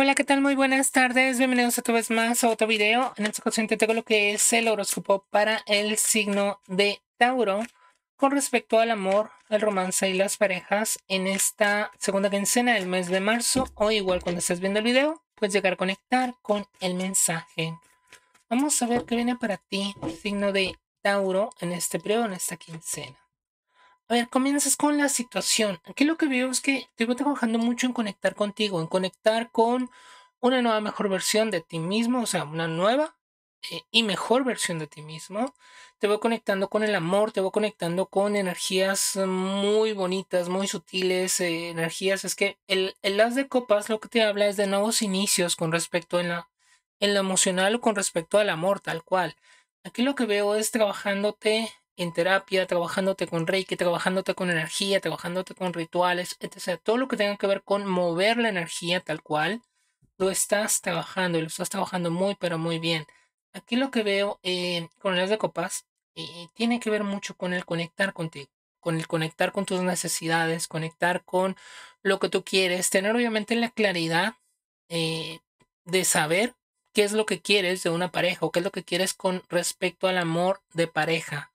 Hola, ¿qué tal? Muy buenas tardes. Bienvenidos otra vez más a otro video. En esta ocasión te tengo lo que es el horóscopo para el signo de Tauro con respecto al amor, el romance y las parejas en esta segunda quincena del mes de marzo o igual cuando estés viendo el video, puedes llegar a conectar con el mensaje. Vamos a ver qué viene para ti, signo de Tauro, en este periodo, en esta quincena. A ver, comienzas con la situación. Aquí lo que veo es que te voy trabajando mucho en conectar contigo, en conectar con una nueva mejor versión de ti mismo, o sea, una nueva eh, y mejor versión de ti mismo. Te voy conectando con el amor, te voy conectando con energías eh, muy bonitas, muy sutiles, eh, energías. Es que el, el as de copas lo que te habla es de nuevos inicios con respecto en, la, en lo emocional o con respecto al amor, tal cual. Aquí lo que veo es trabajándote en terapia, trabajándote con reiki, trabajándote con energía, trabajándote con rituales, etc. Todo lo que tenga que ver con mover la energía tal cual, tú estás trabajando y lo estás trabajando muy, pero muy bien. Aquí lo que veo eh, con las de copas eh, tiene que ver mucho con el conectar contigo con el conectar con tus necesidades, conectar con lo que tú quieres, tener obviamente la claridad eh, de saber qué es lo que quieres de una pareja o qué es lo que quieres con respecto al amor de pareja.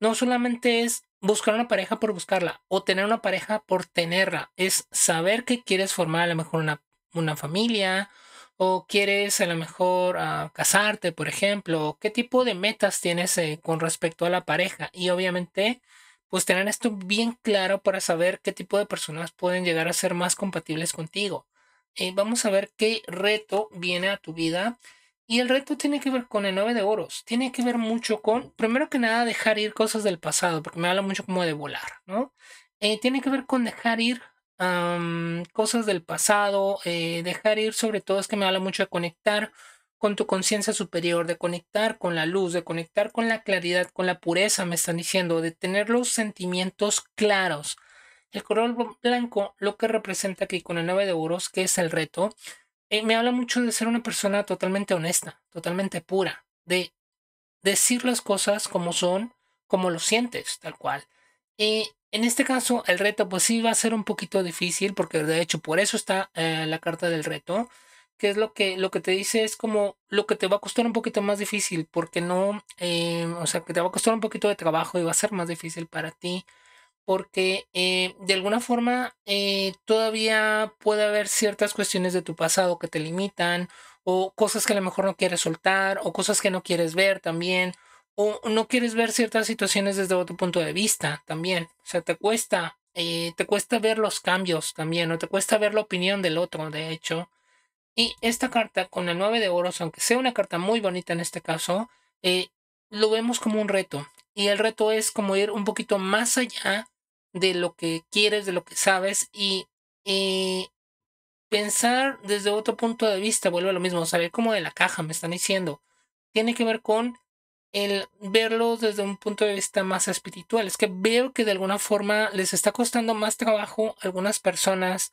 No solamente es buscar una pareja por buscarla o tener una pareja por tenerla, es saber que quieres formar a lo mejor una, familia o quieres a lo mejor ah, casarte, por ejemplo, qué tipo de metas tienes eh, con respecto a la pareja y obviamente pues tener esto bien claro para saber qué tipo de personas pueden llegar a ser más compatibles contigo. Y eh, vamos a ver qué reto viene a tu vida y el reto tiene que ver con el 9 de oros. Tiene que ver mucho con, primero que nada, dejar ir cosas del pasado, porque me habla mucho como de volar, ¿no? Eh, tiene que ver con dejar ir cosas del pasado, eh, dejar ir sobre todo es que me habla mucho de conectar con tu conciencia superior, de conectar con la luz, de conectar con la claridad, con la pureza, me están diciendo, de tener los sentimientos claros. El color blanco, lo que representa aquí con el 9 de oros, que es el reto, eh, me habla mucho de ser una persona totalmente honesta, totalmente pura, de decir las cosas como son, como lo sientes, tal cual. Y en este caso, el reto pues sí va a ser un poquito difícil, porque de hecho por eso está eh, la carta del reto, que es lo que, lo que te dice es como lo que te va a costar un poquito más difícil, porque no, eh, o sea, que te va a costar un poquito de trabajo y va a ser más difícil para ti porque eh, de alguna forma eh, todavía puede haber ciertas cuestiones de tu pasado que te limitan o cosas que a lo mejor no quieres soltar o cosas que no quieres ver también o no quieres ver ciertas situaciones desde otro punto de vista también. O sea, te cuesta, eh, te cuesta ver los cambios también o te cuesta ver la opinión del otro, de hecho. Y esta carta con el 9 de oros, aunque sea una carta muy bonita en este caso, lo vemos como un reto. Y el reto es como ir un poquito más allá de lo que quieres, de lo que sabes y eh, pensar desde otro punto de vista, vuelvo a lo mismo, saber como de la caja, me están diciendo. Tiene que ver con el verlo desde un punto de vista más espiritual. Es que veo que de alguna forma les está costando más trabajo a algunas personas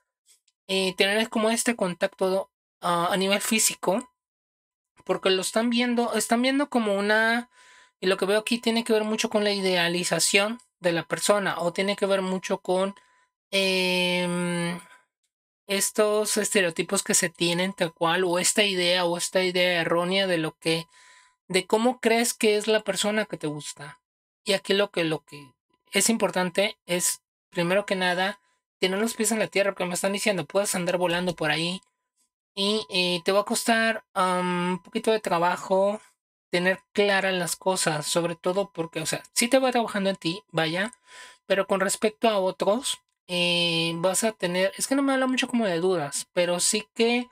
eh, tener como este contacto ah, a nivel físico, porque lo están viendo, están viendo como una, y lo que veo aquí tiene que ver mucho con la idealización de la persona o tiene que ver mucho con em, estos estereotipos que se tienen tal cual o esta idea o esta idea errónea de lo que de cómo crees que es la persona que te gusta. Y aquí lo que lo que es importante es primero que nada tener los pies en la tierra porque me están diciendo puedes andar volando por ahí y eh, te va a costar un poquito de trabajo tener claras las cosas, sobre todo porque, o sea, si te va trabajando en ti, vaya, pero con respecto a otros, eh, vas a tener, es que no me habla mucho como de dudas, pero sí que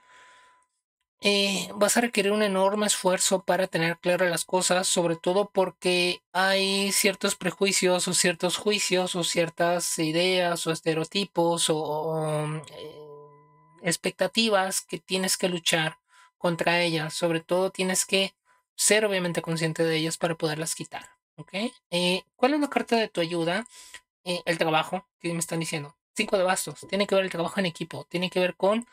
eh, vas a requerir un enorme esfuerzo para tener claras las cosas, sobre todo porque hay ciertos prejuicios o ciertos juicios o ciertas ideas o estereotipos o, mm, eh, expectativas que tienes que luchar contra ellas, sobre todo tienes que ser obviamente consciente de ellas para poderlas quitar. ¿Ok? Eh, ¿Cuál es la carta de tu ayuda? Eh, el trabajo, que me están diciendo. Cinco de bastos. Tiene que ver el trabajo en equipo. Tiene que ver con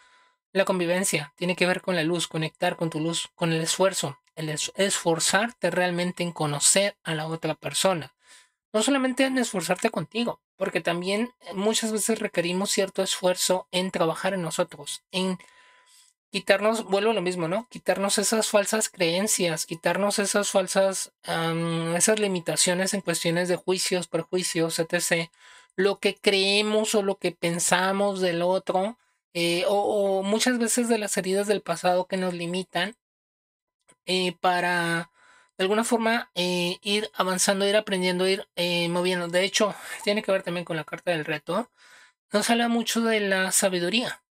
la convivencia. Tiene que ver con la luz. Conectar con tu luz. Con el esfuerzo. El esforzarte realmente en conocer a la otra persona. No solamente en esforzarte contigo, porque también eh, muchas veces requerimos cierto esfuerzo en trabajar en nosotros, en quitarnos, vuelvo a lo mismo, ¿no? Quitarnos esas falsas creencias, quitarnos esas falsas, esas limitaciones en cuestiones de juicios, prejuicios, etc. Lo que creemos o lo que pensamos del otro, eh, o, muchas veces de las heridas del pasado que nos limitan, eh, para de alguna forma eh, ir avanzando, ir aprendiendo, ir moviendo. De hecho, tiene que ver también con la carta del reto. Nos habla mucho de la sabiduría.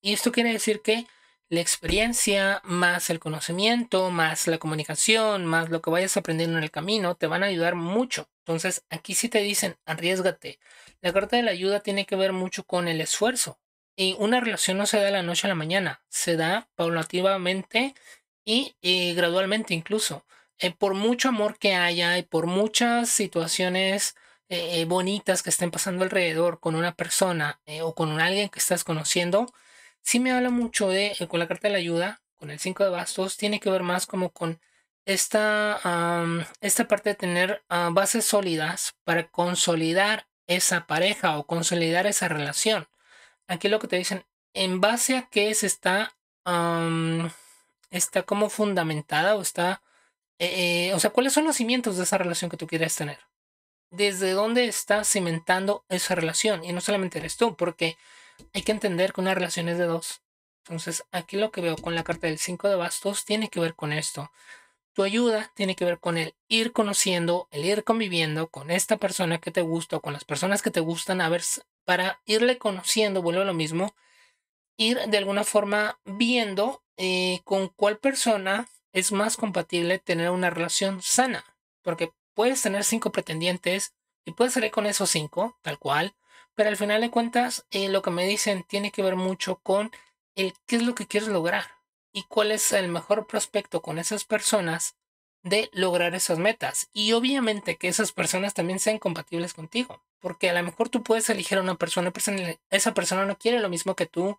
Y esto quiere decir que la experiencia, más el conocimiento, más la comunicación, más lo que vayas aprendiendo en el camino, te van a ayudar mucho. Entonces, aquí sí te dicen, arriesgate. La carta de la ayuda tiene que ver mucho con el esfuerzo. Y una relación no se da de la noche a la mañana, se da paulativamente y, gradualmente incluso. Eh, por mucho amor que haya y por muchas situaciones eh, eh, bonitas que estén pasando alrededor con una persona o con alguien que estás conociendo, si me habla mucho de, eh, con la carta de la ayuda, con el 5 de bastos, tiene que ver más como con esta, esta parte de tener ah, bases sólidas para consolidar esa pareja o consolidar esa relación. Aquí lo que te dicen, en base a qué se está, está como fundamentada o está, eh, eh, o sea, cuáles son los cimientos de esa relación que tú quieres tener. Desde dónde está cimentando esa relación. Y no solamente eres tú, porque hay que entender que una relación es de dos. Entonces, aquí lo que veo con la carta del 5 de bastos tiene que ver con esto. Tu ayuda tiene que ver con el ir conociendo, el ir conviviendo con esta persona que te gusta o con las personas que te gustan, a ver, para irle conociendo, vuelvo a lo mismo, ir de alguna forma viendo eh, con cuál persona es más compatible tener una relación sana. Porque puedes tener cinco pretendientes y puedes salir con esos cinco, tal cual, pero al final de cuentas, eh, lo que me dicen tiene que ver mucho con el qué es lo que quieres lograr y cuál es el mejor prospecto con esas personas de lograr esas metas. Y obviamente que esas personas también sean compatibles contigo, porque a lo mejor tú puedes elegir a una persona, esa persona no quiere lo mismo que tú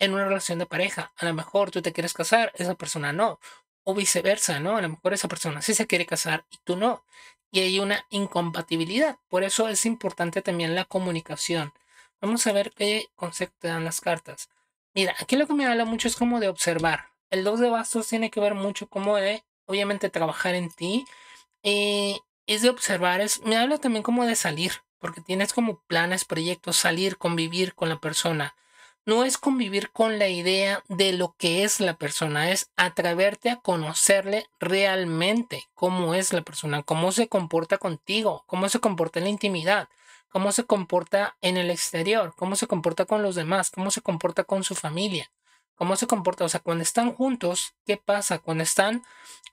en una relación de pareja. A lo mejor tú te quieres casar, esa persona no. O viceversa, ¿no? A lo mejor esa persona sí se quiere casar y tú no y hay una incompatibilidad. Por eso es importante también la comunicación. Vamos a ver qué concepto dan las cartas. Mira, aquí lo que me habla mucho es como de observar. El 2 de bastos tiene que ver mucho como de, obviamente, trabajar en ti. Y eh, es de observar, es, me habla también como de salir, porque tienes como planes, proyectos, salir, convivir con la persona no es convivir con la idea de lo que es la persona, es atreverte a conocerle realmente cómo es la persona, cómo se comporta contigo, cómo se comporta en la intimidad, cómo se comporta en el exterior, cómo se comporta con los demás, cómo se comporta con su familia, cómo se comporta, o sea, cuando están juntos, ¿qué pasa? Cuando están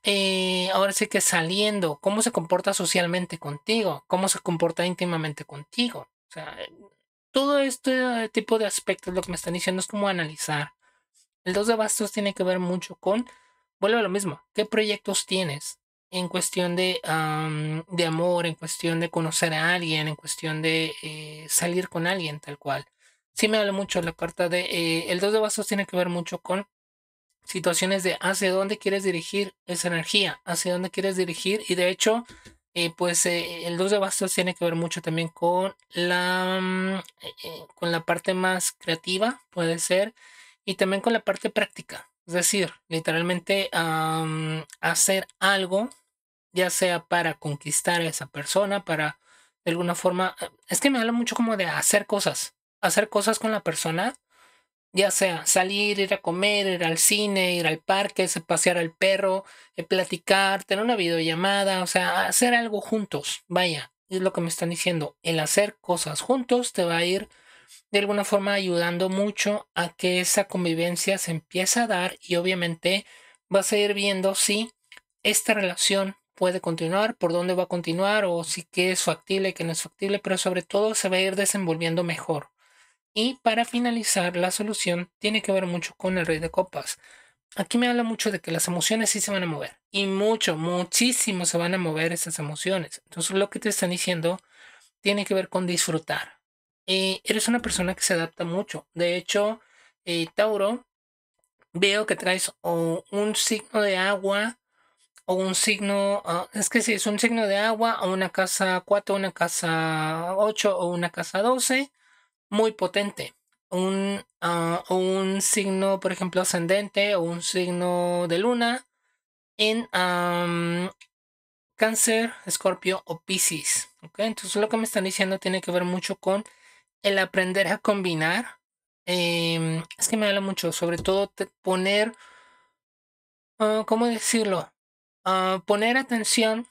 eh, ahora sí que saliendo, ¿cómo se comporta socialmente contigo? ¿Cómo se comporta íntimamente contigo? O sea, todo este eh, tipo de aspectos, lo que me están diciendo es como analizar. El 2 de bastos tiene que ver mucho con, vuelve a lo mismo, ¿qué proyectos tienes? En cuestión de, de amor, en cuestión de conocer a alguien, en cuestión de eh, salir con alguien tal cual. Sí me habla mucho la carta de, eh, el 2 de bastos tiene que ver mucho con situaciones de hacia dónde quieres dirigir esa energía, hacia dónde quieres dirigir y de hecho eh, pues eh, el 2 de bastos tiene que ver mucho también con la, mm, eh, con la parte más creativa, puede ser, y también con la parte práctica. Es decir, literalmente hacer algo, ya sea para conquistar a esa persona, para de alguna forma, es que me habla mucho como de hacer cosas, hacer cosas con la persona ya sea salir, ir a comer, ir al cine, ir al parque, pasear al perro, eh, platicar, tener una videollamada, o sea, hacer algo juntos. Vaya, es lo que me están diciendo. El hacer cosas juntos te va a ir de alguna forma ayudando mucho a que esa convivencia se empiece a dar y obviamente vas a ir viendo si esta relación puede continuar, por dónde va a continuar o si qué es factible, que no es factible, pero sobre todo se va a ir desenvolviendo mejor. Y para finalizar, la solución tiene que ver mucho con el rey de copas. Aquí me habla mucho de que las emociones sí se van a mover. Y mucho, muchísimo se van a mover esas emociones. Entonces lo que te están diciendo tiene que ver con disfrutar. Y eres una persona que se adapta mucho. De hecho, eh, Tauro, veo que traes un signo de agua o un signo, ah, es que si es un signo de agua o una casa 4, una casa 8 o una casa 12 muy potente. Un, ah, un signo, por ejemplo, ascendente o un signo de luna en cáncer, escorpio o piscis. Entonces lo que me están diciendo tiene que ver mucho con el aprender a combinar. Em, es que me habla mucho, sobre todo poner, ah, ¿cómo decirlo? Ah, poner atención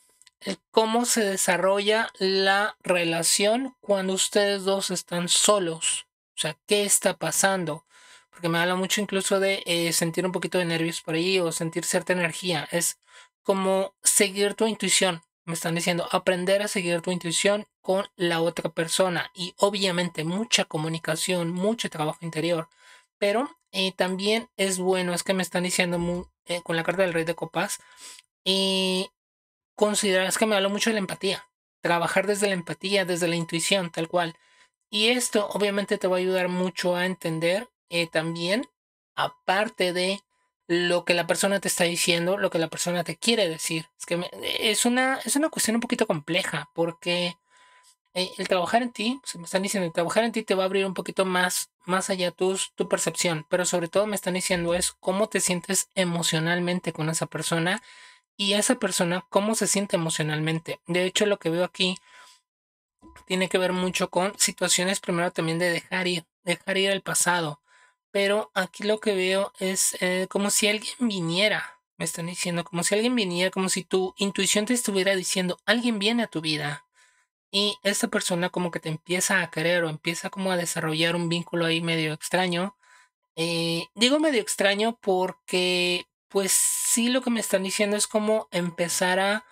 eh, cómo se desarrolla la relación cuando ustedes dos están solos. O sea, ¿qué está pasando? Porque me habla mucho incluso de eh, sentir un poquito de nervios por ahí o sentir cierta energía. Es como seguir tu intuición. Me están diciendo aprender a seguir tu intuición con la otra persona. Y obviamente mucha comunicación, mucho trabajo interior. Pero eh, también es bueno, es que me están diciendo con la carta del rey de copas. Y es que me hablo mucho de la empatía. Trabajar desde la empatía, desde la intuición, tal cual. Y esto obviamente te va a ayudar mucho a entender eh, también, aparte de lo que la persona te está diciendo, lo que la persona te quiere decir. Es que es, una, es una cuestión un poquito compleja porque eh, el trabajar en ti, se me están diciendo, el trabajar en ti te va a abrir un poquito más, más allá tus, tu percepción, pero sobre todo me están diciendo es cómo te sientes emocionalmente con esa persona y esa persona cómo se siente emocionalmente. De hecho, lo que veo aquí tiene que ver mucho con situaciones primero también de dejar ir, dejar ir el pasado. Pero aquí lo que veo es eh, como si alguien viniera, me están diciendo, como si alguien viniera, como si tu intuición te estuviera diciendo, alguien viene a tu vida. Y esta persona como que te empieza a querer o empieza como a desarrollar un vínculo ahí medio extraño. Eh, digo medio extraño porque pues sí lo que me están diciendo es como empezar a,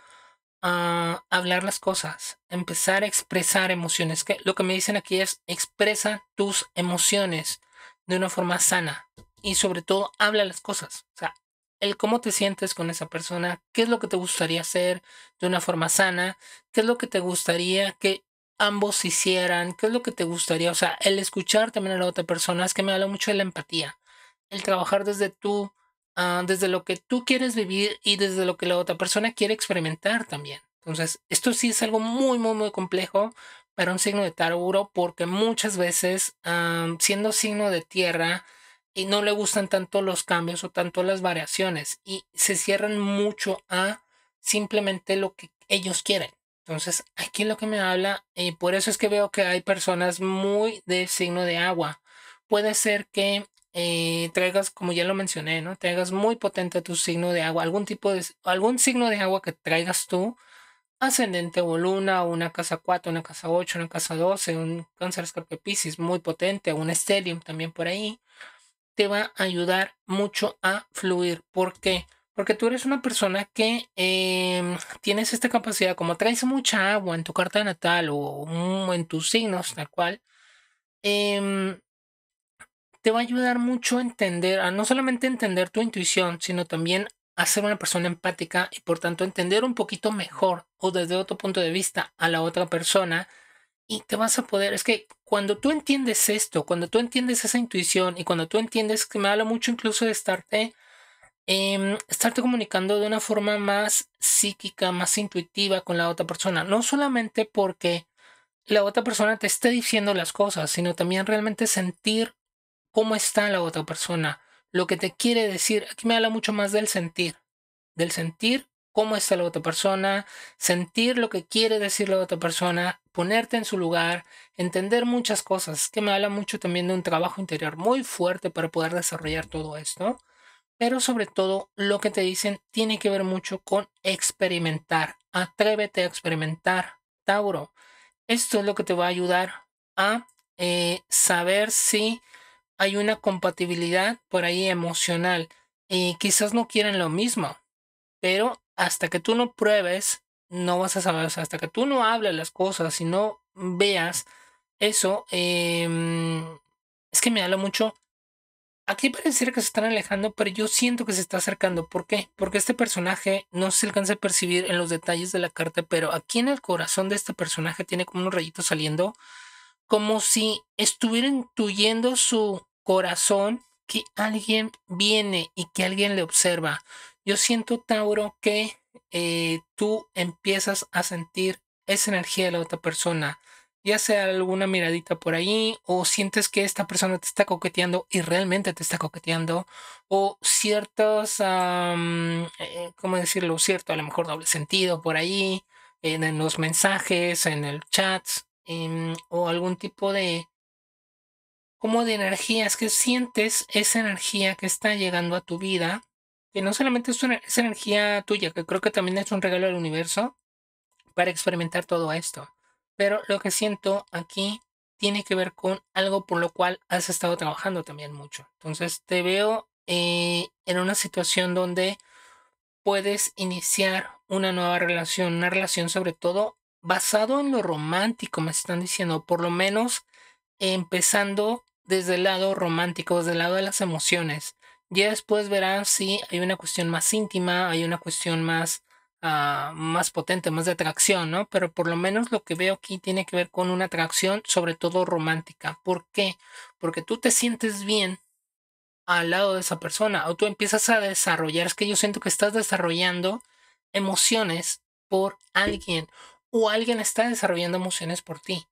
hablar las cosas, empezar a expresar emociones. Que lo que me dicen aquí es expresa tus emociones de una forma sana y sobre todo habla las cosas. O sea, el cómo te sientes con esa persona, qué es lo que te gustaría hacer de una forma sana, qué es lo que te gustaría que ambos hicieran, qué es lo que te gustaría, o sea, el escuchar también a la otra persona es que me habla mucho de la empatía, el trabajar desde tu Ah, desde lo que tú quieres vivir y desde lo que la otra persona quiere experimentar también. Entonces, esto sí es algo muy, muy, muy complejo para un signo de Tauro porque muchas veces, ah, siendo signo de tierra, y no le gustan tanto los cambios o tanto las variaciones y se cierran mucho a simplemente lo que ellos quieren. Entonces, aquí lo que me habla, y por eso es que veo que hay personas muy de signo de agua. Puede ser que eh, traigas, como ya lo mencioné, ¿no? Traigas muy potente tu signo de agua, algún tipo de, algún signo de agua que traigas tú, ascendente o luna, una casa 4, una casa 8, una casa 12, un cáncer escorpio piscis muy potente, un estelium también por ahí, te va a ayudar mucho a fluir. ¿Por qué? Porque tú eres una persona que em, tienes esta capacidad, como traes mucha agua en tu carta natal o mm, en tus signos, tal cual, eh, te va a ayudar mucho a entender, a no solamente entender tu intuición, sino también a ser una persona empática y por tanto entender un poquito mejor o desde otro punto de vista a la otra persona y te vas a poder, es que cuando tú entiendes esto, cuando tú entiendes esa intuición y cuando tú entiendes que me habla mucho incluso de estarte, em, estarte comunicando de una forma más psíquica, más intuitiva con la otra persona, no solamente porque la otra persona te esté diciendo las cosas, sino también realmente sentir cómo está la otra persona, lo que te quiere decir. Aquí me habla mucho más del sentir, del sentir cómo está la otra persona, sentir lo que quiere decir la otra persona, ponerte en su lugar, entender muchas cosas, que me habla mucho también de un trabajo interior muy fuerte para poder desarrollar todo esto. Pero sobre todo lo que te dicen tiene que ver mucho con experimentar. Atrévete a experimentar, Tauro. Esto es lo que te va a ayudar a eh, saber si hay una compatibilidad por ahí emocional y quizás no quieren lo mismo, pero hasta que tú no pruebes, no vas a saber, hasta que tú no hables las cosas y no veas eso, em, es que me habla mucho. Aquí pareciera que se están alejando, pero yo siento que se está acercando. ¿Por qué? Porque este personaje no se alcanza a percibir en los detalles de la carta, pero aquí en el corazón de este personaje tiene como unos rayitos saliendo como si estuviera intuyendo su corazón que alguien viene y que alguien le observa. Yo siento, Tauro, que eh, tú empiezas a sentir esa energía de la otra persona, ya sea alguna miradita por ahí, o sientes que esta persona te está coqueteando y realmente te está coqueteando, o ciertos, eh, ¿cómo decirlo? Cierto, a lo mejor doble sentido por ahí, en, en los mensajes, en el chat, Em, o algún tipo de como de energías que sientes esa energía que está llegando a tu vida que no solamente es, una, energía tuya que creo que también es un regalo del universo para experimentar todo esto pero lo que siento aquí tiene que ver con algo por lo cual has estado trabajando también mucho entonces te veo eh, en una situación donde puedes iniciar una nueva relación, una relación sobre todo basado en lo romántico, me están diciendo, por lo menos empezando desde el lado romántico, desde el lado de las emociones. Ya después verán si hay una cuestión más íntima, hay una cuestión más, ah, más potente, más de atracción, ¿no? Pero por lo menos lo que veo aquí tiene que ver con una atracción, sobre todo romántica. ¿Por qué? Porque tú te sientes bien al lado de esa persona o tú empiezas a desarrollar, es que yo siento que estás desarrollando emociones por alguien o alguien está desarrollando emociones por ti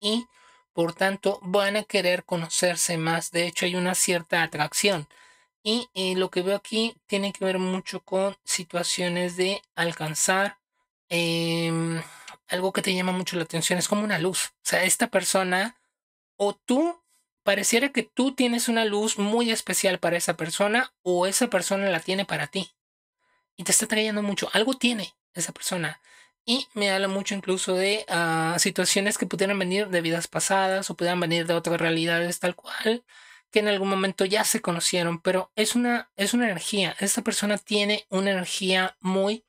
y por tanto van a querer conocerse más. De hecho hay una cierta atracción. Y eh, lo que veo aquí tiene que ver mucho con situaciones de alcanzar em, algo que te llama mucho la atención. Es como una luz. O sea, esta persona o tú pareciera que tú tienes una luz muy especial para esa persona o esa persona la tiene para ti. Y te está trayendo mucho. Algo tiene esa persona. Y me habla mucho incluso de ah, situaciones que pudieran venir de vidas pasadas o pudieran venir de otras realidades tal cual, que en algún momento ya se conocieron, pero es una, es una energía. Esta persona tiene una energía muy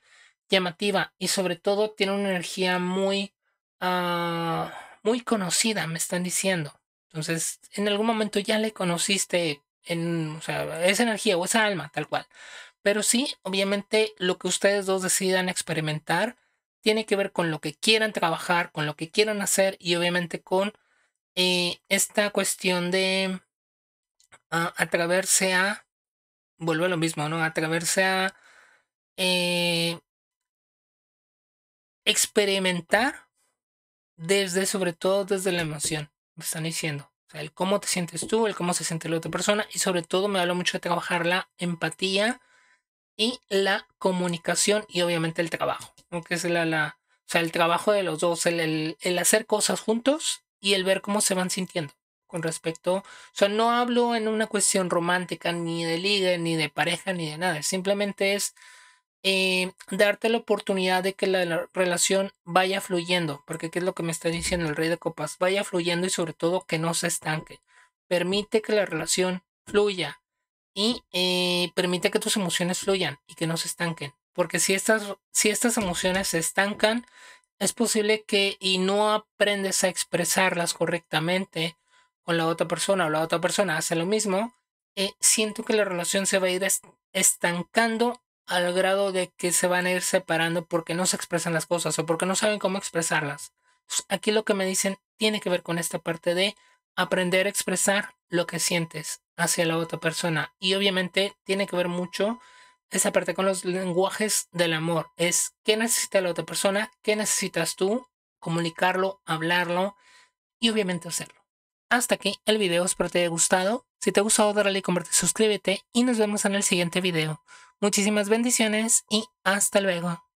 llamativa y sobre todo tiene una energía muy, ah, muy conocida, me están diciendo. Entonces, en algún momento ya le conociste en, esa energía o esa alma, tal cual. Pero sí, obviamente, lo que ustedes dos decidan experimentar tiene que ver con lo que quieran trabajar, con lo que quieran hacer y obviamente con eh, esta cuestión de atraverse atreverse a, vuelvo a lo mismo, ¿no? Atreverse a eh, experimentar desde, sobre todo desde la emoción, me están diciendo. O sea, el cómo te sientes tú, el cómo se siente la otra persona y sobre todo me habla mucho de trabajar la empatía y la comunicación y obviamente el trabajo, que es la, el trabajo de los dos, el, hacer cosas juntos y el ver cómo se van sintiendo con respecto, o sea, no hablo en una cuestión romántica ni de liga, ni de pareja, ni de nada, simplemente es eh, darte la oportunidad de que la, la, relación vaya fluyendo, porque qué es lo que me está diciendo el rey de copas, vaya fluyendo y sobre todo que no se estanque, permite que la relación fluya, y eh, permite que tus emociones fluyan y que no se estanquen. Porque si estas, si estas emociones se estancan, es posible que y no aprendes a expresarlas correctamente con la otra persona o la otra persona hace lo mismo, eh, siento que la relación se va a ir estancando al grado de que se van a ir separando porque no se expresan las cosas o porque no saben cómo expresarlas. aquí lo que me dicen tiene que ver con esta parte de aprender a expresar lo que sientes hacia la otra persona. Y obviamente tiene que ver mucho esa parte con los lenguajes del amor. Es que necesita la otra persona, qué necesitas tú, comunicarlo, hablarlo y obviamente hacerlo. Hasta aquí el video, espero te haya gustado. Si te ha gustado, dale like, comparte, suscríbete y nos vemos en el siguiente video. Muchísimas bendiciones y hasta luego.